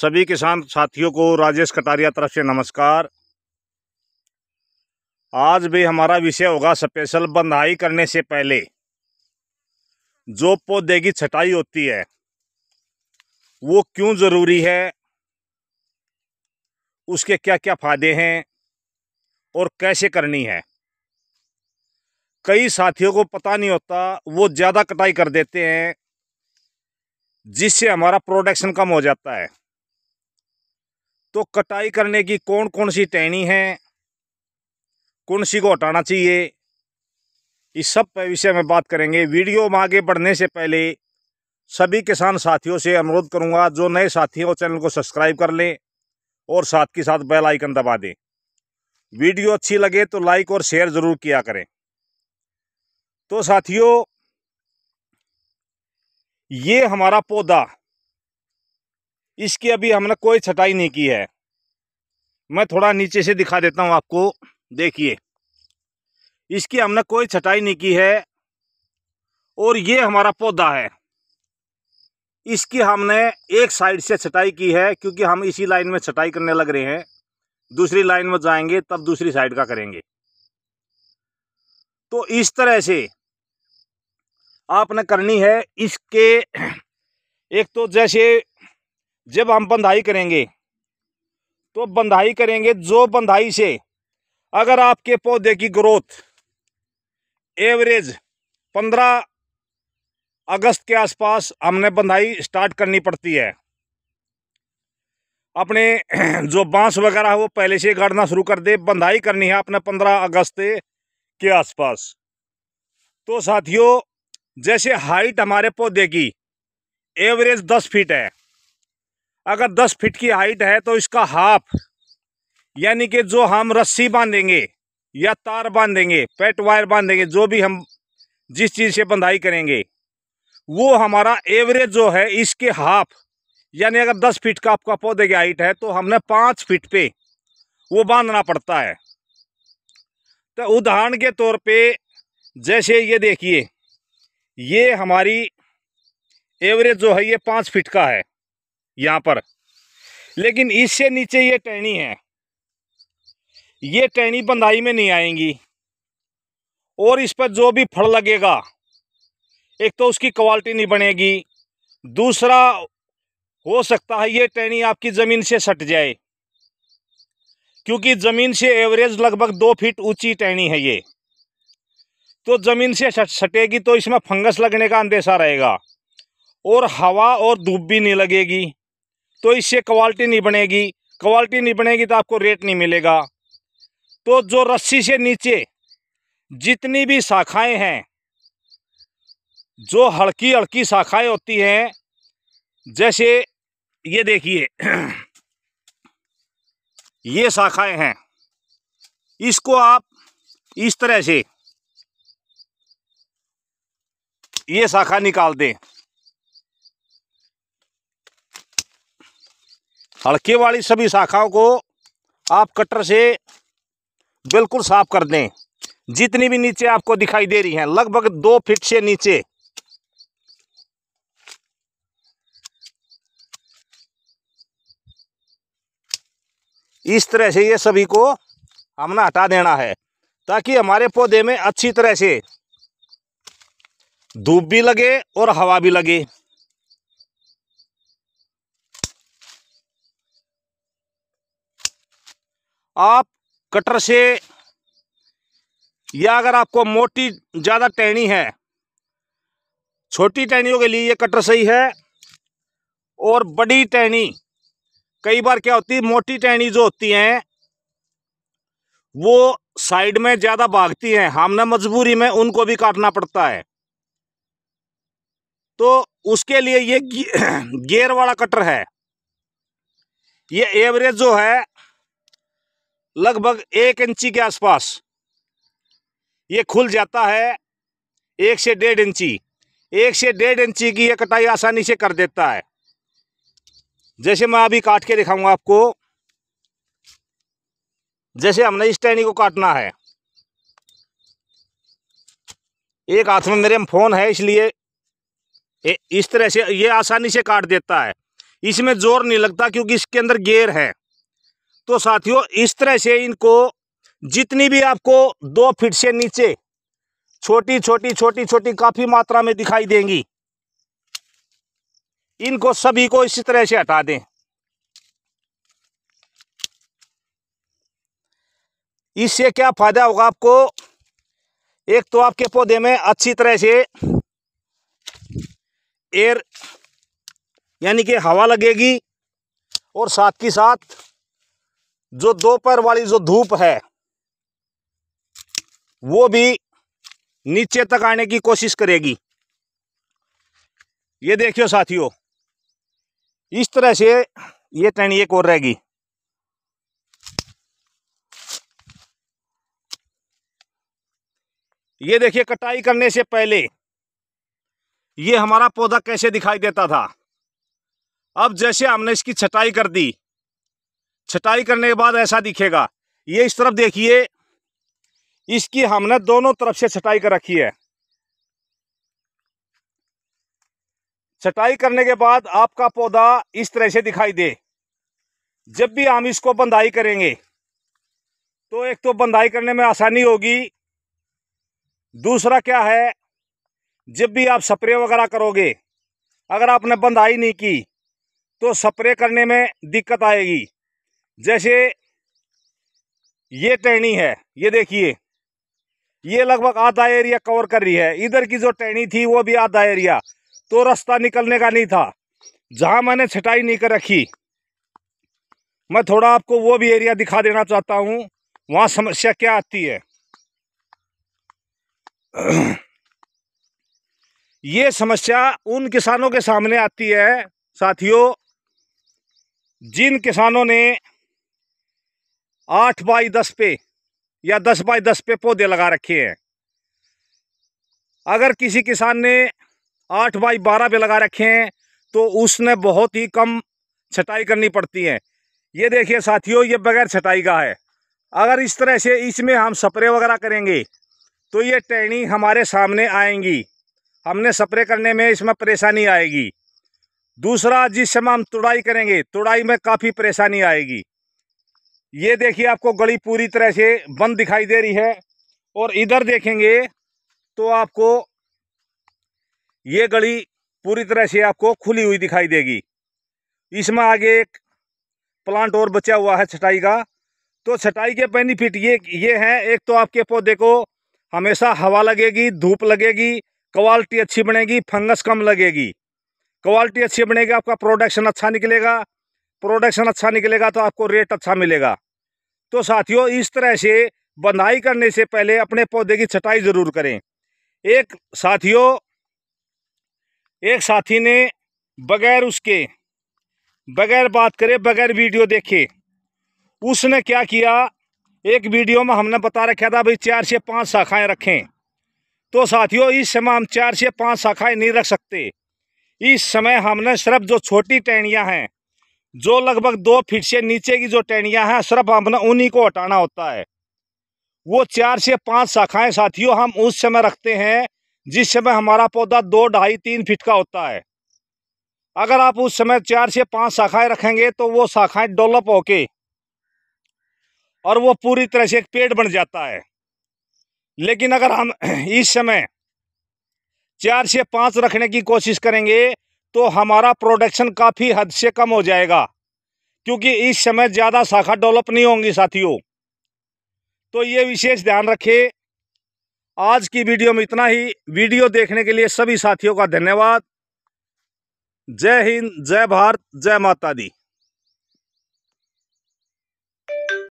सभी किसान साथियों को राजेश कटारिया तरफ से नमस्कार आज भी हमारा विषय होगा स्पेशल बंधाई करने से पहले जो पौधे की छटाई होती है वो क्यों ज़रूरी है उसके क्या क्या फ़ायदे हैं और कैसे करनी है कई साथियों को पता नहीं होता वो ज़्यादा कटाई कर देते हैं जिससे हमारा प्रोडक्शन कम हो जाता है तो कटाई करने की कौन कौन सी टहनी है कौन सी को हटाना चाहिए इस सब पर विषय में बात करेंगे वीडियो में आगे बढ़ने से पहले सभी किसान साथियों से अनुरोध करूंगा जो नए साथी हो चैनल को सब्सक्राइब कर लें और साथ के साथ बेल आइकन दबा दें वीडियो अच्छी लगे तो लाइक और शेयर ज़रूर किया करें तो साथियों ये हमारा पौधा इसकी अभी हमने कोई छटाई नहीं की है मैं थोड़ा नीचे से दिखा देता हूँ आपको देखिए इसकी हमने कोई छटाई नहीं की है और ये हमारा पौधा है इसकी हमने एक साइड से छटाई की है क्योंकि हम इसी लाइन में छटाई करने लग रहे हैं दूसरी लाइन में जाएंगे तब दूसरी साइड का करेंगे तो इस तरह से आपने करनी है इसके एक तो जैसे जब हम बंधाई करेंगे तो बंधाई करेंगे जो बंधाई से अगर आपके पौधे की ग्रोथ एवरेज पंद्रह अगस्त के आसपास हमने बंधाई स्टार्ट करनी पड़ती है अपने जो बांस वगैरह है वो पहले से गाड़ना शुरू कर दे बंधाई करनी है अपने पंद्रह अगस्त के आसपास तो साथियों जैसे हाइट हमारे पौधे की एवरेज दस फीट है अगर दस फीट की हाइट है तो इसका हाफ यानी कि जो हम रस्सी बांधेंगे या तार बांधेंगे पेट वायर बांधेंगे जो भी हम जिस चीज़ से बंधाई करेंगे वो हमारा एवरेज जो है इसके हाफ यानी अगर दस फीट का आपका पौधे की हाइट है तो हमने पाँच फीट पे वो बांधना पड़ता है तो उदाहरण के तौर पे जैसे ये देखिए ये हमारी एवरेज जो है ये पाँच फिट का है यहाँ पर लेकिन इससे नीचे ये टहनी है ये टहनी बंधाई में नहीं आएंगी और इस पर जो भी फल लगेगा एक तो उसकी क्वालिटी नहीं बनेगी दूसरा हो सकता है ये टहनी आपकी ज़मीन से सट जाए क्योंकि ज़मीन से एवरेज लगभग दो फीट ऊंची टहनी है ये तो ज़मीन से सटेगी तो इसमें फंगस लगने का अंदेशा रहेगा और हवा और धूप भी नहीं लगेगी तो इससे क्वालिटी नहीं बनेगी क्वालिटी नहीं बनेगी तो आपको रेट नहीं मिलेगा तो जो रस्सी से नीचे जितनी भी शाखाएं हैं जो हल्की हल्की शाखाएं होती हैं जैसे ये देखिए ये शाखाएं हैं इसको आप इस तरह से ये शाखा निकाल दें हड़के वाली सभी शाखाओं को आप कटर से बिल्कुल साफ कर दें जितनी भी नीचे आपको दिखाई दे रही हैं लगभग दो फीट से नीचे इस तरह से ये सभी को हमने हटा देना है ताकि हमारे पौधे में अच्छी तरह से धूप भी लगे और हवा भी लगे आप कटर से या अगर आपको मोटी ज़्यादा टहनी है छोटी टहनियों के लिए ये कटर सही है और बड़ी टहनी कई बार क्या होती है मोटी टहनी जो होती हैं वो साइड में ज़्यादा भागती हैं हमने मजबूरी में उनको भी काटना पड़ता है तो उसके लिए ये गियर वाला कटर है ये एवरेज जो है लगभग एक इंची के आसपास ये खुल जाता है एक से डेढ़ इंची एक से डेढ़ इंची की यह कटाई आसानी से कर देता है जैसे मैं अभी काट के दिखाऊंगा आपको जैसे हमने इस टहनी को काटना है एक हाथ में मेरे फ़ोन है इसलिए इस तरह से ये आसानी से काट देता है इसमें जोर नहीं लगता क्योंकि इसके अंदर गेयर है तो साथियों इस तरह से इनको जितनी भी आपको दो फीट से नीचे छोटी छोटी छोटी छोटी काफ़ी मात्रा में दिखाई देंगी इनको सभी को इसी तरह से हटा दें इससे क्या फ़ायदा होगा आपको एक तो आपके पौधे में अच्छी तरह से एयर यानी कि हवा लगेगी और साथ ही साथ जो दोपहर वाली जो धूप है वो भी नीचे तक आने की कोशिश करेगी ये देखियो साथियों इस तरह से ये टहनी एक और रहेगी ये देखिए कटाई करने से पहले ये हमारा पौधा कैसे दिखाई देता था अब जैसे हमने इसकी छटाई कर दी छटाई करने के बाद ऐसा दिखेगा ये इस तरफ देखिए इसकी हमने दोनों तरफ से छटाई कर रखी है छटाई करने के बाद आपका पौधा इस तरह से दिखाई दे जब भी हम इसको बंदाई करेंगे तो एक तो बंदाई करने में आसानी होगी दूसरा क्या है जब भी आप स्प्रे वगैरह करोगे अगर आपने बंदाई नहीं की तो स्प्रे करने में दिक्कत आएगी जैसे ये टहनी है ये देखिए ये लगभग आधा एरिया कवर कर रही है इधर की जो टहनी थी वो भी आधा एरिया तो रास्ता निकलने का नहीं था जहां मैंने छटाई नहीं कर रखी मैं थोड़ा आपको वो भी एरिया दिखा देना चाहता हूं वहां समस्या क्या आती है ये समस्या उन किसानों के सामने आती है साथियों जिन किसानों ने आठ बाई दस पे या दस बाई दस पे पौधे लगा रखे हैं अगर किसी किसान ने आठ बाई बारह पे लगा रखे हैं तो उसने बहुत ही कम छटाई करनी पड़ती है ये देखिए साथियों ये बगैर छटाई का है अगर इस तरह से इसमें हम स्प्रे वगैरह करेंगे तो ये टहनी हमारे सामने आएंगी हमने स्प्रे करने में इसमें परेशानी आएगी दूसरा जिस समय हम तुड़ाई करेंगे तुड़ाई में काफ़ी परेशानी आएगी ये देखिए आपको गली पूरी तरह से बंद दिखाई दे रही है और इधर देखेंगे तो आपको ये गली पूरी तरह से आपको खुली हुई दिखाई देगी इसमें आगे एक प्लांट और बचा हुआ है छटाई का तो छटाई के बेनिफिट ये ये हैं एक तो आपके पौधे को हमेशा हवा लगेगी धूप लगेगी क्वालिटी अच्छी बनेगी फंगस कम लगेगी क्वालिटी अच्छी बनेगी आपका प्रोडक्शन अच्छा निकलेगा प्रोडक्शन अच्छा निकलेगा तो आपको रेट अच्छा मिलेगा तो साथियों इस तरह से बंधाई करने से पहले अपने पौधे की छटाई ज़रूर करें एक साथियों एक साथी ने बगैर उसके बगैर बात करे बगैर वीडियो देखे उसने क्या किया एक वीडियो में हमने बता रखा था भाई चार से पाँच शाखाएं रखें तो साथियों इस समय हम चार से पाँच शाखाएं नहीं रख सकते इस समय हमने सिर्फ जो छोटी टहणियाँ हैं जो लगभग दो फीट से नीचे की जो टहनियाँ हैं सिर्फ अपना उन्हीं को हटाना होता है वो चार से पाँच शाखाएं साथियों हम उस समय रखते हैं जिस समय हमारा पौधा दो ढाई तीन फीट का होता है अगर आप उस समय चार से पाँच शाखाएं रखेंगे तो वो शाखाएं डेवलप होके और वो पूरी तरह से एक पेड़ बन जाता है लेकिन अगर हम इस समय चार से पाँच रखने की कोशिश करेंगे तो हमारा प्रोडक्शन काफ़ी हद से कम हो जाएगा क्योंकि इस समय ज़्यादा शाखा डेवलप नहीं होंगी साथियों तो ये विशेष ध्यान रखें आज की वीडियो में इतना ही वीडियो देखने के लिए सभी साथियों का धन्यवाद जय हिंद जय भारत जय माता दी